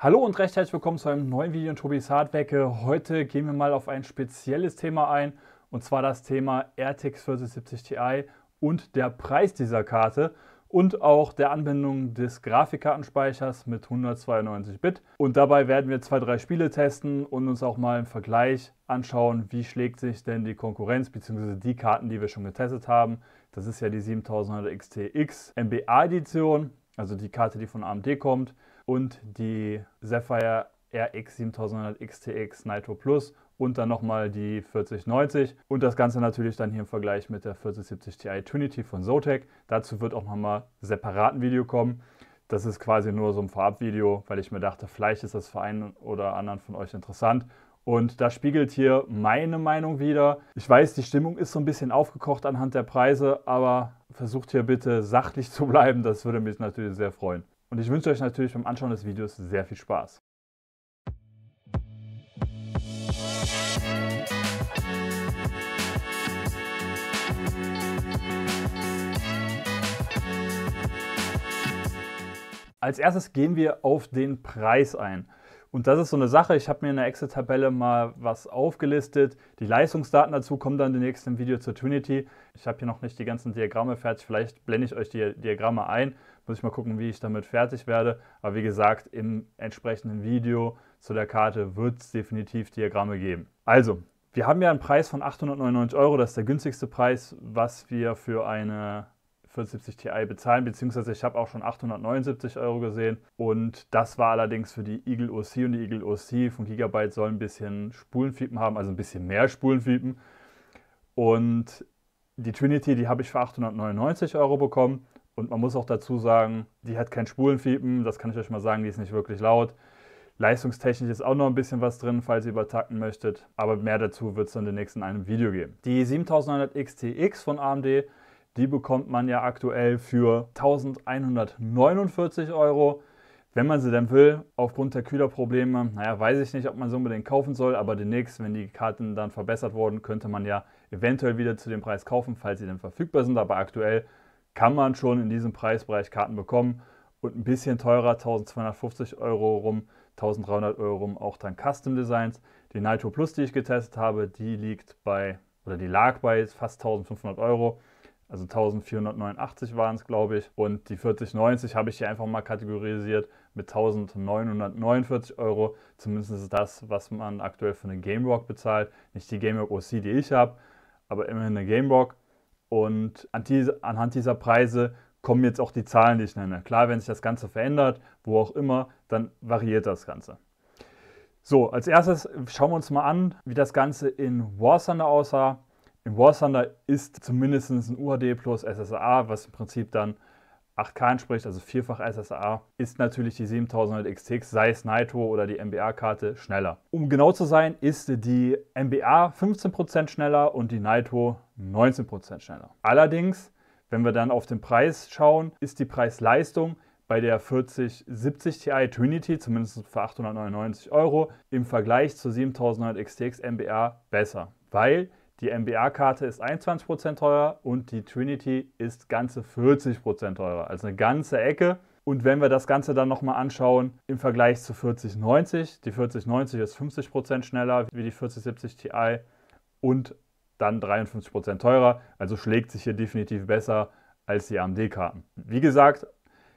Hallo und recht herzlich willkommen zu einem neuen Video in Tobis Hardwecke. Heute gehen wir mal auf ein spezielles Thema ein und zwar das Thema RTX 4070 Ti und der Preis dieser Karte und auch der Anbindung des Grafikkartenspeichers mit 192 Bit. Und dabei werden wir zwei, drei Spiele testen und uns auch mal im Vergleich anschauen, wie schlägt sich denn die Konkurrenz bzw. die Karten, die wir schon getestet haben. Das ist ja die 7100 XTX MBA Edition, also die Karte, die von AMD kommt und die Sapphire RX 7100 XTX Nitro Plus und dann nochmal die 4090 und das Ganze natürlich dann hier im Vergleich mit der 4070 Ti Trinity von Zotac. Dazu wird auch nochmal separat ein Video kommen. Das ist quasi nur so ein Vorabvideo, weil ich mir dachte, vielleicht ist das für einen oder anderen von euch interessant. Und das spiegelt hier meine Meinung wieder. Ich weiß, die Stimmung ist so ein bisschen aufgekocht anhand der Preise, aber versucht hier bitte sachlich zu bleiben. Das würde mich natürlich sehr freuen. Und ich wünsche euch natürlich beim Anschauen des Videos sehr viel Spaß. Als erstes gehen wir auf den Preis ein. Und das ist so eine Sache, ich habe mir in der Excel-Tabelle mal was aufgelistet. Die Leistungsdaten dazu kommen dann im nächsten Video zur Trinity. Ich habe hier noch nicht die ganzen Diagramme fertig, vielleicht blende ich euch die Diagramme ein muss ich mal gucken, wie ich damit fertig werde. Aber wie gesagt, im entsprechenden Video zu der Karte wird es definitiv Diagramme geben. Also, wir haben ja einen Preis von 899 Euro. Das ist der günstigste Preis, was wir für eine 470 Ti bezahlen, beziehungsweise ich habe auch schon 879 Euro gesehen. Und das war allerdings für die Eagle OC und die Eagle OC von Gigabyte soll ein bisschen Spulenfiepen haben, also ein bisschen mehr Spulenfiepen. Und die Trinity, die habe ich für 899 Euro bekommen und man muss auch dazu sagen, die hat kein Spulenfiepen, das kann ich euch mal sagen, die ist nicht wirklich laut. Leistungstechnisch ist auch noch ein bisschen was drin, falls ihr übertakten möchtet, aber mehr dazu wird es dann demnächst in einem Video geben. Die 7900 XTX von AMD, die bekommt man ja aktuell für 1149 Euro. Wenn man sie denn will, aufgrund der Kühlerprobleme, naja, weiß ich nicht, ob man sie unbedingt kaufen soll, aber demnächst, wenn die Karten dann verbessert wurden, könnte man ja eventuell wieder zu dem Preis kaufen, falls sie dann verfügbar sind, aber aktuell kann man schon in diesem Preisbereich Karten bekommen und ein bisschen teurer, 1250 Euro rum, 1300 Euro rum, auch dann Custom Designs. Die Nitro Plus, die ich getestet habe, die liegt bei, oder die lag bei fast 1500 Euro. Also 1489 waren es, glaube ich. Und die 4090 habe ich hier einfach mal kategorisiert mit 1949 Euro. Zumindest ist das, was man aktuell für eine Game Rock bezahlt. Nicht die Game Rock OC, die ich habe, aber immerhin eine Game Rock. Und anhand dieser Preise kommen jetzt auch die Zahlen, die ich nenne. Klar, wenn sich das Ganze verändert, wo auch immer, dann variiert das Ganze. So, als erstes schauen wir uns mal an, wie das Ganze in War Thunder aussah. In War Thunder ist zumindest ein UHD plus SSA, was im Prinzip dann 8K entspricht, also vierfach SSA, ist natürlich die 7000 XTX, sei es Nitro oder die MBA-Karte, schneller. Um genau zu sein, ist die MBA 15% schneller und die Nitro 19% schneller. Allerdings, wenn wir dann auf den Preis schauen, ist die Preis-Leistung bei der 4070 Ti Trinity, zumindest für 899 Euro, im Vergleich zur 7000 XTX MBA besser, weil die MBA-Karte ist 21% teurer und die Trinity ist ganze 40% teurer. Also eine ganze Ecke. Und wenn wir das Ganze dann nochmal anschauen im Vergleich zu 4090, die 4090 ist 50% schneller wie die 4070 Ti und dann 53% teurer. Also schlägt sich hier definitiv besser als die AMD-Karten. Wie gesagt,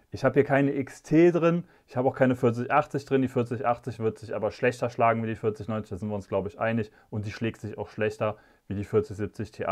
ich habe hier keine XT drin, ich habe auch keine 4080 drin. Die 4080 wird sich aber schlechter schlagen wie die 4090, da sind wir uns, glaube ich, einig. Und die schlägt sich auch schlechter wie die 4070 Ti.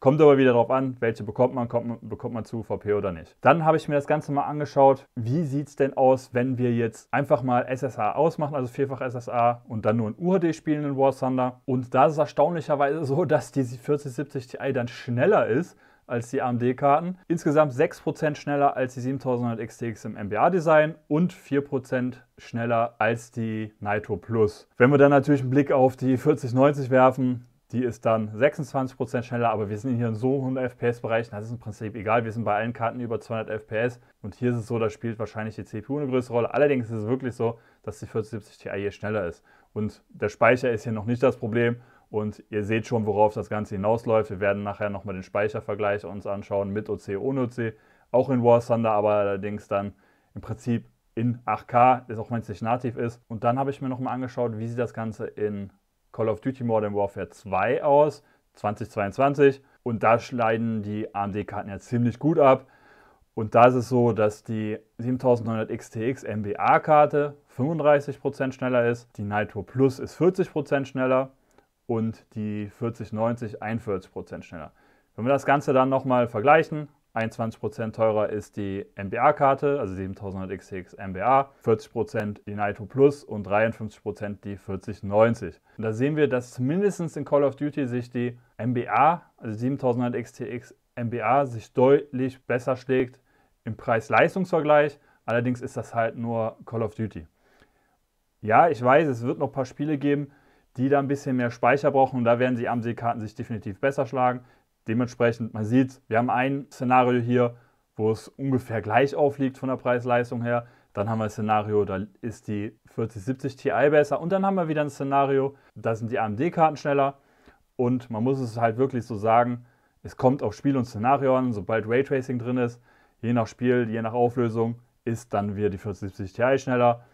Kommt aber wieder darauf an, welche bekommt man, kommt, bekommt man zu VP oder nicht. Dann habe ich mir das Ganze mal angeschaut, wie sieht es denn aus, wenn wir jetzt einfach mal SSA ausmachen, also vierfach SSA und dann nur ein UHD spielen in War Thunder. Und da ist es erstaunlicherweise so, dass die 4070 Ti dann schneller ist als die AMD-Karten. Insgesamt 6% schneller als die 7900 XTX im MBA-Design und 4% schneller als die Nitro Plus. Wenn wir dann natürlich einen Blick auf die 4090 werfen, die ist dann 26% schneller, aber wir sind hier in so 100 FPS-Bereichen, das ist im Prinzip egal. Wir sind bei allen Karten über 200 FPS und hier ist es so, da spielt wahrscheinlich die CPU eine größere Rolle. Allerdings ist es wirklich so, dass die 4070 Ti hier schneller ist. Und der Speicher ist hier noch nicht das Problem und ihr seht schon, worauf das Ganze hinausläuft. Wir werden nachher nochmal den Speichervergleich uns anschauen mit OC, ohne OC, auch in War Thunder, aber allerdings dann im Prinzip in 8K, ist auch wenn es nicht nativ ist. Und dann habe ich mir nochmal angeschaut, wie sieht das Ganze in Call of Duty Modern Warfare 2 aus, 2022. Und da schneiden die AMD-Karten ja ziemlich gut ab. Und da ist es so, dass die 7900 XTX MBA-Karte 35% schneller ist, die Nitro Plus ist 40% schneller und die 4090 41% schneller. Wenn wir das Ganze dann nochmal vergleichen, 21% teurer ist die MBA-Karte, also 7100XX MBA, 40% die Naito Plus und 53% die 4090. Und da sehen wir, dass mindestens in Call of Duty sich die MBA, also 7100XTX MBA, sich deutlich besser schlägt im Preis-Leistungs-Vergleich. Allerdings ist das halt nur Call of Duty. Ja, ich weiß, es wird noch ein paar Spiele geben, die da ein bisschen mehr Speicher brauchen und da werden die AMC-Karten sich definitiv besser schlagen. Dementsprechend, man sieht, wir haben ein Szenario hier, wo es ungefähr gleich aufliegt von der Preis-Leistung her. Dann haben wir ein Szenario, da ist die 4070 Ti besser. Und dann haben wir wieder ein Szenario, da sind die AMD-Karten schneller. Und man muss es halt wirklich so sagen, es kommt auf Spiel und Szenario an. Sobald Raytracing drin ist, je nach Spiel, je nach Auflösung, ist dann wieder die 4070 Ti schneller.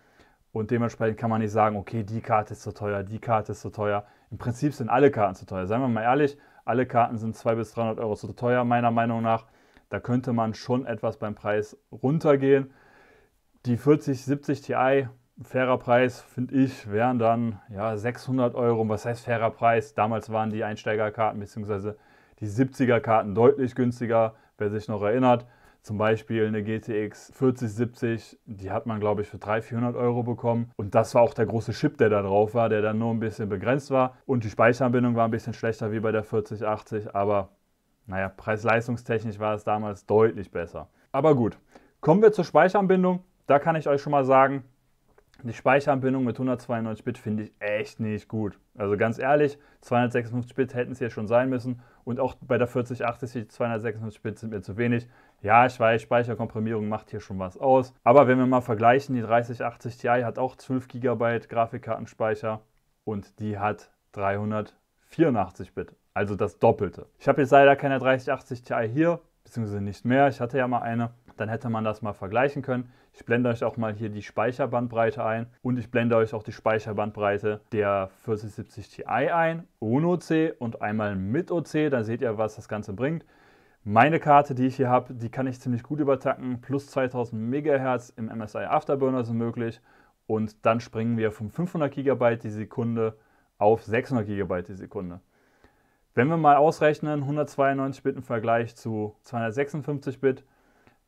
Und dementsprechend kann man nicht sagen, okay, die Karte ist zu teuer, die Karte ist zu teuer. Im Prinzip sind alle Karten zu teuer. Seien wir mal ehrlich, alle Karten sind 200 bis 300 Euro zu teuer, meiner Meinung nach. Da könnte man schon etwas beim Preis runtergehen. Die 4070 Ti, fairer Preis, finde ich, wären dann ja, 600 Euro. Was heißt fairer Preis? Damals waren die Einsteigerkarten bzw. die 70er-Karten deutlich günstiger, wer sich noch erinnert. Zum Beispiel eine GTX 4070, die hat man, glaube ich, für 300, 400 Euro bekommen. Und das war auch der große Chip, der da drauf war, der dann nur ein bisschen begrenzt war. Und die Speicheranbindung war ein bisschen schlechter wie bei der 4080, aber naja, preis-leistungstechnisch war es damals deutlich besser. Aber gut, kommen wir zur Speicheranbindung. Da kann ich euch schon mal sagen, die Speicheranbindung mit 192 Bit finde ich echt nicht gut. Also ganz ehrlich, 256 Bit hätten es hier schon sein müssen. Und auch bei der 4080 256 Bit sind mir zu wenig. Ja, ich weiß, Speicherkomprimierung macht hier schon was aus. Aber wenn wir mal vergleichen, die 3080 Ti hat auch 12 GB Grafikkartenspeicher und die hat 384 Bit, also das Doppelte. Ich habe jetzt leider keine 3080 Ti hier, beziehungsweise nicht mehr. Ich hatte ja mal eine dann hätte man das mal vergleichen können. Ich blende euch auch mal hier die Speicherbandbreite ein und ich blende euch auch die Speicherbandbreite der 4070 Ti ein, ohne OC und einmal mit OC, da seht ihr, was das Ganze bringt. Meine Karte, die ich hier habe, die kann ich ziemlich gut übertacken, plus 2000 MHz im MSI Afterburner sind möglich und dann springen wir von 500 GB die Sekunde auf 600 GB die Sekunde. Wenn wir mal ausrechnen, 192 Bit im Vergleich zu 256 Bit,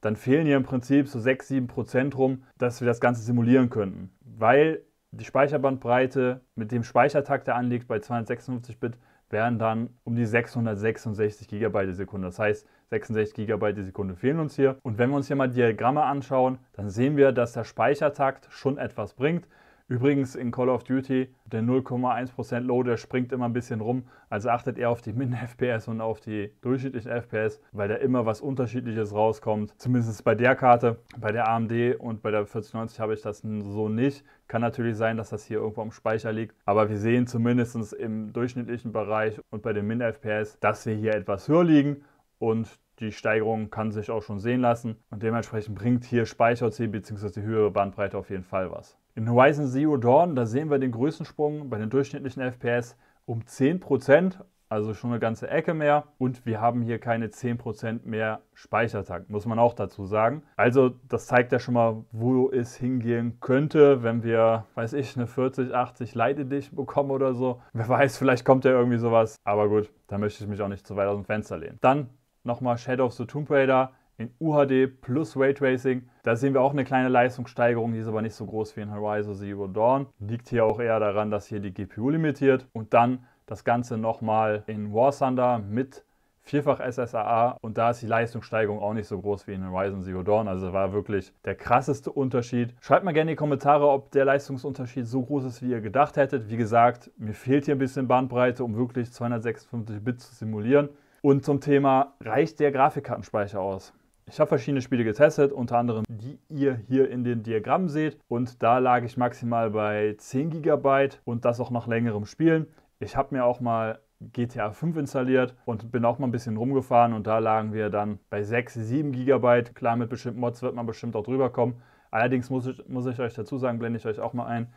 dann fehlen hier im Prinzip so 6, 7 Prozent rum, dass wir das Ganze simulieren könnten. Weil die Speicherbandbreite mit dem Speichertakt, der anliegt bei 256 Bit, wären dann um die 666 GB die Sekunde. Das heißt, 66 GB die Sekunde fehlen uns hier. Und wenn wir uns hier mal Diagramme anschauen, dann sehen wir, dass der Speichertakt schon etwas bringt. Übrigens in Call of Duty, der 0,1% Low, der springt immer ein bisschen rum, also achtet eher auf die Min-FPS und auf die durchschnittlichen FPS, weil da immer was Unterschiedliches rauskommt. Zumindest bei der Karte, bei der AMD und bei der 4090 habe ich das so nicht. Kann natürlich sein, dass das hier irgendwo am Speicher liegt, aber wir sehen zumindest im durchschnittlichen Bereich und bei den Min-FPS, dass wir hier etwas höher liegen und die Steigerung kann sich auch schon sehen lassen und dementsprechend bringt hier Speicher-C bzw. die höhere Bandbreite auf jeden Fall was. In Horizon Zero Dawn, da sehen wir den Größensprung bei den durchschnittlichen FPS um 10%, also schon eine ganze Ecke mehr. Und wir haben hier keine 10% mehr Speichertank, muss man auch dazu sagen. Also das zeigt ja schon mal, wo es hingehen könnte, wenn wir, weiß ich, eine 40, 80 Leite bekommen oder so. Wer weiß, vielleicht kommt ja irgendwie sowas. Aber gut, da möchte ich mich auch nicht zu weit aus dem Fenster lehnen. Dann nochmal Shadow of the Tomb Raider in UHD plus Raytracing. Da sehen wir auch eine kleine Leistungssteigerung, die ist aber nicht so groß wie in Horizon Zero Dawn. Liegt hier auch eher daran, dass hier die GPU limitiert und dann das Ganze nochmal in War Thunder mit Vierfach SSAA und da ist die Leistungssteigerung auch nicht so groß wie in Horizon Zero Dawn. Also war wirklich der krasseste Unterschied. Schreibt mal gerne in die Kommentare, ob der Leistungsunterschied so groß ist, wie ihr gedacht hättet. Wie gesagt, mir fehlt hier ein bisschen Bandbreite, um wirklich 256 Bit zu simulieren. Und zum Thema, reicht der Grafikkartenspeicher aus? Ich habe verschiedene Spiele getestet, unter anderem die ihr hier in den Diagrammen seht. Und da lag ich maximal bei 10 GB und das auch nach längerem Spielen. Ich habe mir auch mal GTA 5 installiert und bin auch mal ein bisschen rumgefahren und da lagen wir dann bei 6, 7 GB. Klar, mit bestimmten Mods wird man bestimmt auch drüber kommen. Allerdings muss ich, muss ich euch dazu sagen, blende ich euch auch mal ein,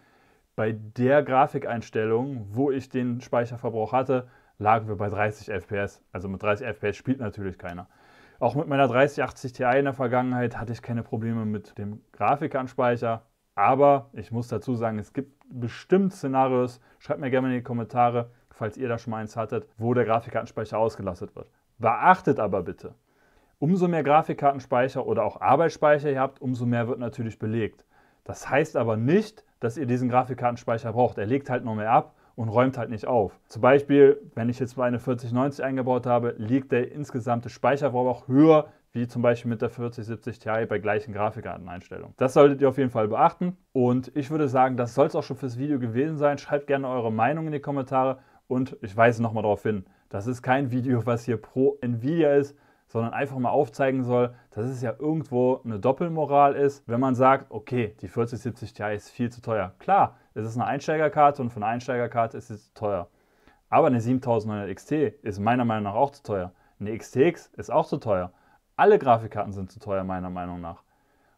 bei der Grafikeinstellung, wo ich den Speicherverbrauch hatte, lagen wir bei 30 FPS. Also mit 30 FPS spielt natürlich keiner. Auch mit meiner 3080 Ti in der Vergangenheit hatte ich keine Probleme mit dem Grafikkartenspeicher. Aber ich muss dazu sagen, es gibt bestimmt Szenarios, schreibt mir gerne in die Kommentare, falls ihr da schon mal eins hattet, wo der Grafikkartenspeicher ausgelastet wird. Beachtet aber bitte, umso mehr Grafikkartenspeicher oder auch Arbeitsspeicher ihr habt, umso mehr wird natürlich belegt. Das heißt aber nicht, dass ihr diesen Grafikkartenspeicher braucht. Er legt halt noch mehr ab und räumt halt nicht auf. Zum Beispiel, wenn ich jetzt mal eine 4090 eingebaut habe, liegt der insgesamte Speicherraum auch höher wie zum Beispiel mit der 4070 Ti bei gleichen Grafikkarteneinstellungen. Das solltet ihr auf jeden Fall beachten und ich würde sagen, das soll es auch schon fürs Video gewesen sein. Schreibt gerne eure Meinung in die Kommentare und ich weise nochmal darauf hin, das ist kein Video, was hier pro Nvidia ist, sondern einfach mal aufzeigen soll, dass es ja irgendwo eine Doppelmoral ist, wenn man sagt, okay, die 4070 Ti ist viel zu teuer. Klar, es ist eine Einsteigerkarte und von einer Einsteigerkarte ist sie zu teuer. Aber eine 7900 XT ist meiner Meinung nach auch zu teuer. Eine XTX ist auch zu teuer. Alle Grafikkarten sind zu teuer meiner Meinung nach.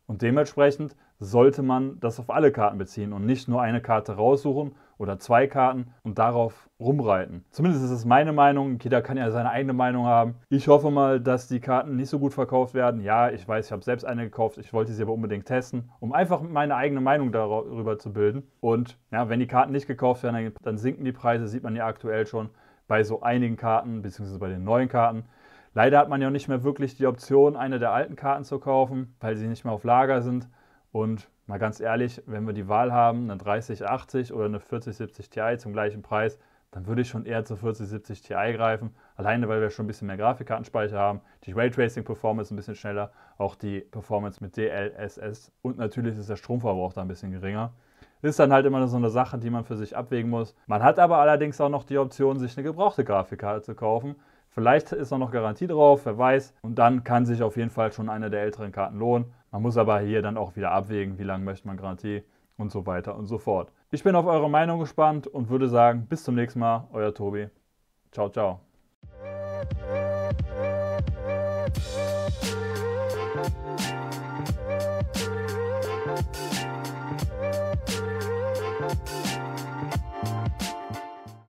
Und dementsprechend sollte man das auf alle Karten beziehen und nicht nur eine Karte raussuchen oder zwei Karten und darauf rumreiten. Zumindest ist es meine Meinung. Jeder kann ja seine eigene Meinung haben. Ich hoffe mal, dass die Karten nicht so gut verkauft werden. Ja, ich weiß, ich habe selbst eine gekauft. Ich wollte sie aber unbedingt testen, um einfach meine eigene Meinung darüber zu bilden. Und ja, wenn die Karten nicht gekauft werden, dann sinken die Preise, sieht man ja aktuell schon bei so einigen Karten, beziehungsweise bei den neuen Karten. Leider hat man ja nicht mehr wirklich die Option, eine der alten Karten zu kaufen, weil sie nicht mehr auf Lager sind. Und mal ganz ehrlich, wenn wir die Wahl haben, eine 3080 oder eine 4070 Ti zum gleichen Preis, dann würde ich schon eher zur 4070 Ti greifen. Alleine, weil wir schon ein bisschen mehr Grafikkartenspeicher haben, die Raytracing-Performance ein bisschen schneller, auch die Performance mit DLSS und natürlich ist der Stromverbrauch da ein bisschen geringer. Ist dann halt immer so eine Sache, die man für sich abwägen muss. Man hat aber allerdings auch noch die Option, sich eine gebrauchte Grafikkarte zu kaufen. Vielleicht ist auch noch Garantie drauf, wer weiß. Und dann kann sich auf jeden Fall schon eine der älteren Karten lohnen. Man muss aber hier dann auch wieder abwägen, wie lange möchte man Garantie und so weiter und so fort. Ich bin auf eure Meinung gespannt und würde sagen, bis zum nächsten Mal, euer Tobi. Ciao, ciao.